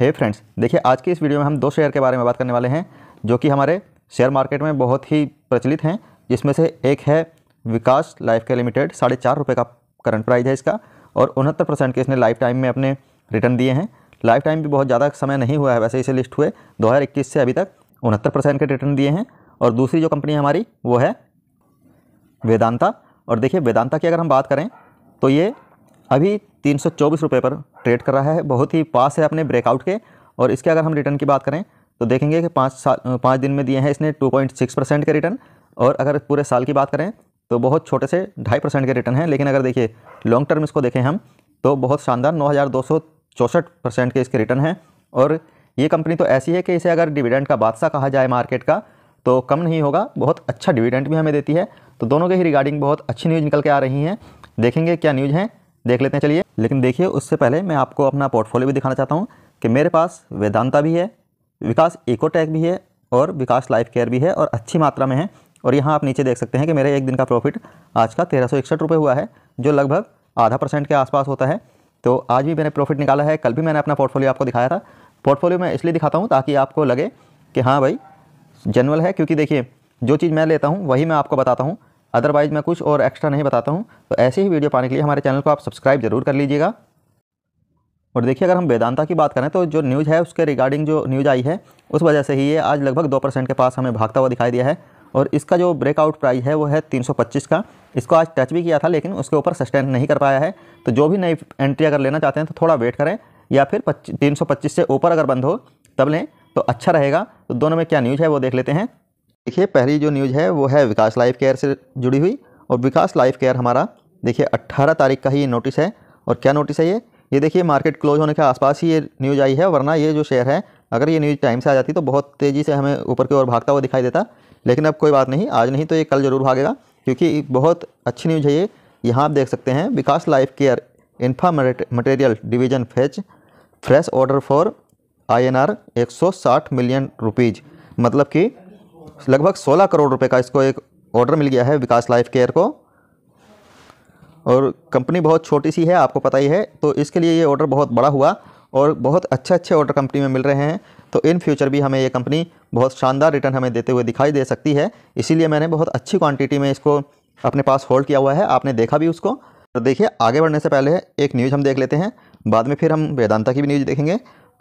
हे friends देखिए आज की इस वीडियो में हम दो शेयर के बारे में बात करने वाले हैं जो कि हमारे शेयर मार्केट में बहुत ही प्रचलित हैं जिसमें से एक है विकास लाइफ के लिमिटेड साढ़े चार रुपये का करंट प्राइस है इसका और उनहत्तर परसेंट के इसने लाइफ टाइम में अपने रिटर्न दिए हैं लाइफ टाइम भी बहुत ज़्यादा समय नहीं हुआ है वैसे इसे लिस्ट हुए दो से अभी तक उनहत्तर परसेंट के रिटर्न दिए हैं और दूसरी जो कंपनी हमारी वो है वेदांता और देखिए वेदांता की अगर हम बात करें तो ये अभी तीन सौ पर ट्रेड कर रहा है बहुत ही पास है अपने ब्रेकआउट के और इसके अगर हम रिटर्न की बात करें तो देखेंगे कि पाँच साल पाँच दिन में दिए हैं इसने 2.6 परसेंट के रिटर्न और अगर पूरे साल की बात करें तो बहुत छोटे से ढाई परसेंट के रिटर्न हैं लेकिन अगर देखिए लॉन्ग टर्म इसको देखें हम तो बहुत शानदार नौ परसेंट के इसके रिटर्न हैं और ये कंपनी तो ऐसी है कि इसे अगर डिविडेंड का बादशाह कहा जाए मार्केट का तो कम नहीं होगा बहुत अच्छा डिविडेंड भी हमें देती है तो दोनों के ही रिगार्डिंग बहुत अच्छी न्यूज़ निकल के आ रही हैं देखेंगे क्या न्यूज़ हैं देख लेते हैं चलिए लेकिन देखिए उससे पहले मैं आपको अपना पोर्टफोलियो भी दिखाना चाहता हूँ कि मेरे पास वेदांता भी है विकास इकोटेक भी है और विकास लाइफ केयर भी है और अच्छी मात्रा में है और यहाँ आप नीचे देख सकते हैं कि मेरे एक दिन का प्रॉफिट आज का तेरह सौ इकसठ रुपये हुआ है जो लगभग आधा परसेंट के आसपास होता है तो आज भी मैंने प्रॉफिट निकाला है कल भी मैंने अपना पोर्टफोलियो आपको दिखाया था पोर्टफोलियो मैं इसलिए दिखाता हूँ ताकि आपको लगे कि हाँ भाई जनरल है क्योंकि देखिए जो चीज़ मैं लेता हूँ वही मैं आपको बताता हूँ अदरवाइज़ मैं कुछ और एक्स्ट्रा नहीं बताता हूँ तो ऐसे ही वीडियो पाने के लिए हमारे चैनल को आप सब्सक्राइब जरूर कर लीजिएगा और देखिए अगर हम वेदांता की बात करें तो जो न्यूज़ है उसके रिगार्डिंग जो न्यूज़ आई है उस वजह से ही ये आज लगभग दो परसेंट के पास हमें भागता हुआ दिखाई दिया है और इसका जो ब्रेकआउट प्राइस है वो है 325 का इसको आज टच भी किया था लेकिन उसके ऊपर सस्टेन नहीं कर पाया है तो जो भी नई एंट्री अगर लेना चाहते हैं तो थोड़ा वेट करें या फिर तीन से ऊपर अगर बंद हो तब लें तो अच्छा रहेगा तो दोनों में क्या न्यूज़ है वो देख लेते हैं देखिए पहली जो न्यूज़ है वो है विकास लाइफ केयर से जुड़ी हुई और विकास लाइफ केयर हमारा देखिए 18 तारीख का ही ये नोटिस है और क्या नोटिस है ये ये देखिए मार्केट क्लोज होने के आसपास ही ये न्यूज़ आई है वरना ये जो शेयर है अगर ये न्यूज़ टाइम से आ जाती तो बहुत तेज़ी से हमें ऊपर की ओर भागता हुआ दिखाई देता लेकिन अब कोई बात नहीं आज नहीं तो ये कल ज़रूर भागेगा क्योंकि बहुत अच्छी न्यूज़ है ये यहाँ आप देख सकते हैं Vikas life care infra material division fetch fresh order for I N R एक सौ साठ मिलियन रुपीज़ मतलब कि लगभग 16 करोड़ रुपए का इसको एक ऑर्डर मिल गया है विकास लाइफ केयर को और कंपनी बहुत छोटी सी है आपको पता ही है तो इसके लिए ये ऑर्डर बहुत बड़ा हुआ और बहुत अच्छे अच्छे ऑर्डर कंपनी में मिल रहे हैं तो इन फ्यूचर भी हमें ये कंपनी बहुत शानदार रिटर्न हमें देते हुए दिखाई दे सकती है इसीलिए मैंने बहुत अच्छी क्वांटिटी में इसको अपने पास होल्ड किया हुआ है आपने देखा भी उसको तो देखिए आगे बढ़ने से पहले एक न्यूज़ हम देख लेते हैं बाद में फिर हम वेदांता की भी न्यूज़ देखेंगे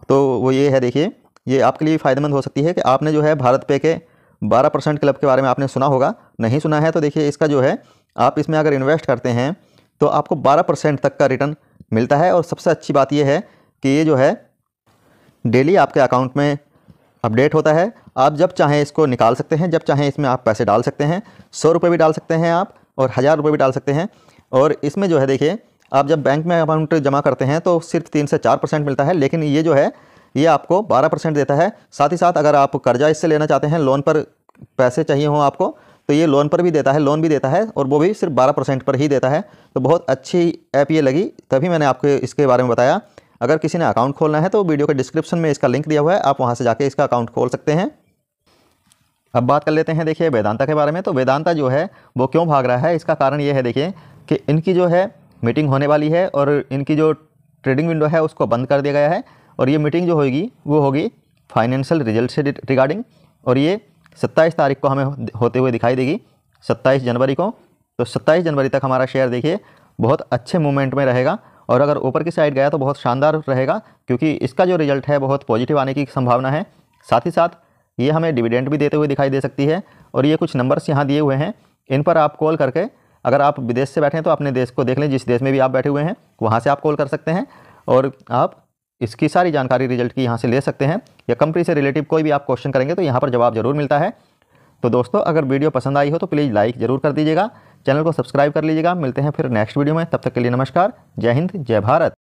तो वो ये है देखिए ये आपके लिए फ़ायदेमंद हो सकती है कि आपने जो है भारत पे के बारह परसेंट क्लब के बारे में आपने सुना होगा नहीं सुना है तो देखिए इसका जो है आप इसमें अगर इन्वेस्ट करते हैं तो आपको बारह परसेंट तक का रिटर्न मिलता है और सबसे अच्छी बात यह है कि ये जो है डेली आपके अकाउंट में अपडेट होता है आप जब चाहें इसको निकाल सकते हैं जब चाहें इसमें आप पैसे डाल सकते हैं सौ रुपये भी डाल सकते हैं आप और हज़ार रुपये भी डाल सकते हैं और इसमें जो है देखिए आप जब बैंक में अकाउंट जमा करते हैं तो सिर्फ तीन से चार परसेंट मिलता है लेकिन ये जो है ये आपको 12 परसेंट देता है साथ ही साथ अगर आप कर्जा इससे लेना चाहते हैं लोन पर पैसे चाहिए हों आपको तो ये लोन पर भी देता है लोन भी देता है और वो भी सिर्फ बारह परसेंट पर ही देता है तो बहुत अच्छी ऐप ये लगी तभी मैंने आपको इसके बारे में बताया अगर किसी ने अकाउंट खोलना है तो वीडियो के डिस्क्रिप्शन में इसका लिंक दिया हुआ है आप वहाँ से जाके इसका अकाउंट खोल सकते हैं अब बात कर लेते हैं देखिए वेदांता के बारे में तो वेदांता जो है वो क्यों भाग रहा है इसका कारण ये है देखिए कि इनकी जो है मीटिंग होने वाली है और इनकी जो ट्रेडिंग विंडो है उसको बंद कर दिया गया है और ये मीटिंग जो होगी वो होगी फाइनेंशियल रिजल्ट से रिगार्डिंग और ये सत्ताईस तारीख को हमें होते हुए दिखाई देगी सत्ताईस जनवरी को तो सत्ताईस जनवरी तक हमारा शेयर देखिए बहुत अच्छे मूवमेंट में रहेगा और अगर ऊपर की साइड गया तो बहुत शानदार रहेगा क्योंकि इसका जो रिजल्ट है बहुत पॉजिटिव आने की संभावना है साथ ही साथ ये हमें डिविडेंड भी देते हुए दिखाई दे सकती है और ये कुछ नंबर्स यहाँ दिए हुए हैं इन पर आप कॉल करके अगर आप विदेश से बैठे हैं तो अपने देश को देख लें जिस देश में भी आप बैठे हुए हैं वहाँ से आप कॉल कर सकते हैं और आप इसकी सारी जानकारी रिजल्ट की यहाँ से ले सकते हैं या कंपनी से रिलेटिव कोई भी आप क्वेश्चन करेंगे तो यहाँ पर जवाब जरूर मिलता है तो दोस्तों अगर वीडियो पसंद आई हो तो प्लीज़ लाइक ज़रूर कर दीजिएगा चैनल को सब्सक्राइब कर लीजिएगा मिलते हैं फिर नेक्स्ट वीडियो में तब तक के लिए नमस्कार जय हिंद जय भारत